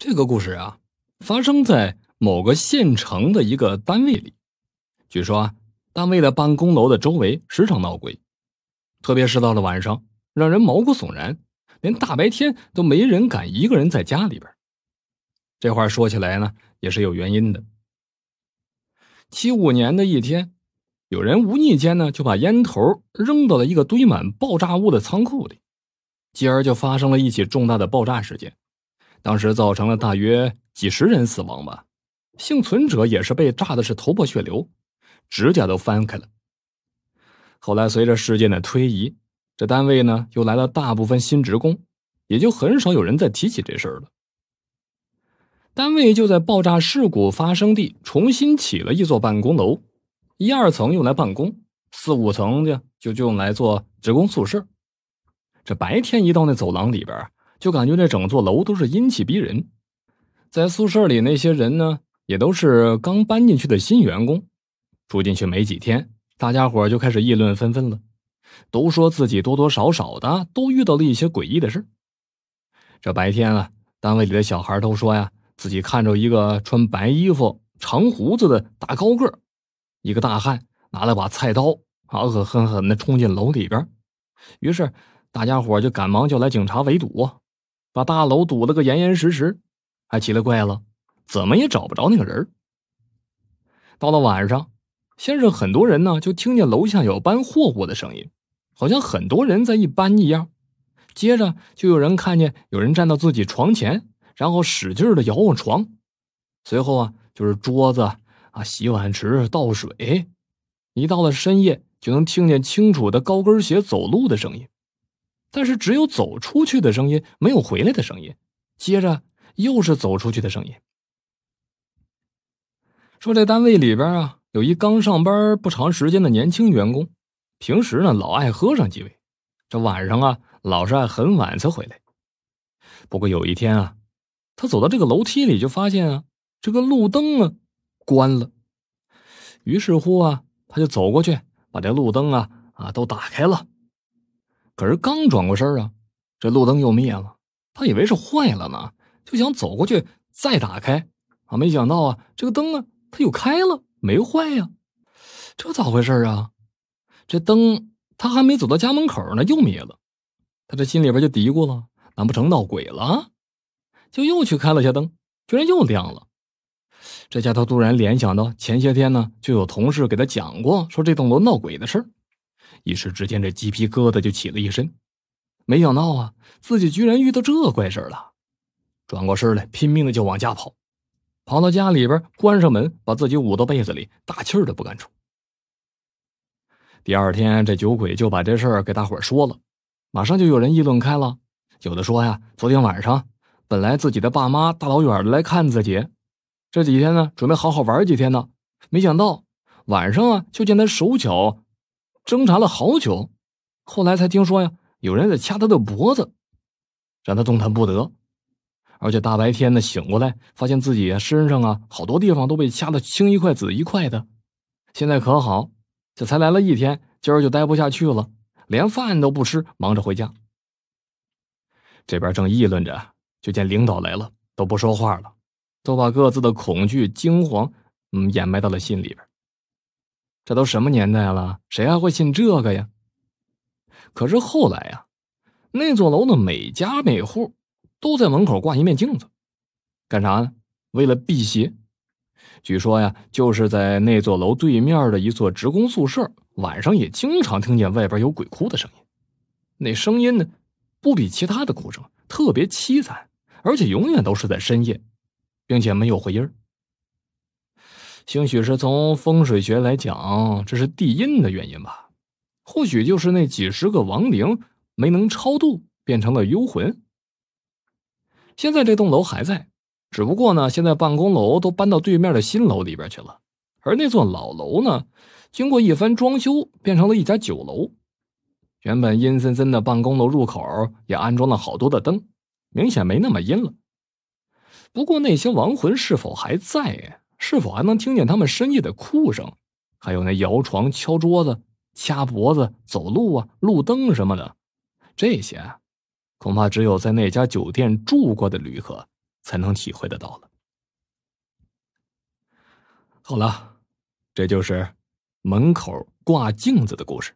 这个故事啊，发生在某个县城的一个单位里。据说啊，单位的办公楼的周围时常闹鬼，特别是到了晚上，让人毛骨悚然，连大白天都没人敢一个人在家里边。这话说起来呢，也是有原因的。七五年的一天，有人无意间呢就把烟头扔到了一个堆满爆炸物的仓库里，继而就发生了一起重大的爆炸事件。当时造成了大约几十人死亡吧，幸存者也是被炸的是头破血流，指甲都翻开了。后来随着事件的推移，这单位呢又来了大部分新职工，也就很少有人再提起这事儿了。单位就在爆炸事故发生地重新起了一座办公楼，一二层用来办公，四五层就就用来做职工宿舍。这白天一到那走廊里边就感觉这整座楼都是阴气逼人，在宿舍里那些人呢，也都是刚搬进去的新员工，住进去没几天，大家伙就开始议论纷纷了，都说自己多多少少的都遇到了一些诡异的事这白天啊，单位里的小孩都说呀，自己看着一个穿白衣服、长胡子的大高个一个大汉拿了把菜刀啊，恶狠狠的冲进楼里边，于是大家伙就赶忙叫来警察围堵。把大楼堵了个严严实实，还奇了怪了，怎么也找不着那个人。到了晚上，先是很多人呢就听见楼下有搬货物的声音，好像很多人在一搬一样。接着就有人看见有人站到自己床前，然后使劲的摇晃床。随后啊就是桌子啊、洗碗池倒水。一到了深夜，就能听见清楚的高跟鞋走路的声音。但是只有走出去的声音，没有回来的声音。接着又是走出去的声音。说这单位里边啊，有一刚上班不长时间的年轻员工，平时呢老爱喝上几杯，这晚上啊老是爱很晚才回来。不过有一天啊，他走到这个楼梯里就发现啊，这个路灯啊关了。于是乎啊，他就走过去把这路灯啊啊都打开了。可是刚转过身啊，这路灯又灭了。他以为是坏了呢，就想走过去再打开。啊，没想到啊，这个灯啊，它又开了，没坏呀。这咋回事啊？这灯他还没走到家门口呢，又灭了。他这心里边就嘀咕了：难不成闹鬼了？就又去开了下灯，居然又亮了。这下他突然联想到前些天呢，就有同事给他讲过，说这栋楼闹鬼的事儿。一时之间，这鸡皮疙瘩就起了一身。没想到啊，自己居然遇到这怪事了。转过身来，拼命的就往家跑。跑到家里边，关上门，把自己捂到被子里，大气儿都不敢出。第二天，这酒鬼就把这事儿给大伙儿说了。马上就有人议论开了。有的说呀，昨天晚上本来自己的爸妈大老远的来看自己，这几天呢准备好好玩几天呢，没想到晚上啊就见他手脚。挣扎了好久，后来才听说呀，有人在掐他的脖子，让他动弹不得。而且大白天的醒过来，发现自己身上啊好多地方都被掐的青一块紫一块的。现在可好，这才来了一天，今儿就待不下去了，连饭都不吃，忙着回家。这边正议论着，就见领导来了，都不说话了，都把各自的恐惧、惊慌，嗯，掩埋到了心里边。这都什么年代了，谁还会信这个呀？可是后来呀，那座楼的每家每户都在门口挂一面镜子，干啥呢？为了辟邪。据说呀，就是在那座楼对面的一座职工宿舍，晚上也经常听见外边有鬼哭的声音。那声音呢，不比其他的哭声特别凄惨，而且永远都是在深夜，并且没有回音兴许是从风水学来讲，这是地阴的原因吧。或许就是那几十个亡灵没能超度，变成了幽魂。现在这栋楼还在，只不过呢，现在办公楼都搬到对面的新楼里边去了。而那座老楼呢，经过一番装修，变成了一家酒楼。原本阴森森的办公楼入口也安装了好多的灯，明显没那么阴了。不过那些亡魂是否还在？是否还能听见他们深夜的哭声，还有那摇床、敲桌子、掐脖子、走路啊、路灯什么的，这些，恐怕只有在那家酒店住过的旅客才能体会得到了。好了，这就是门口挂镜子的故事。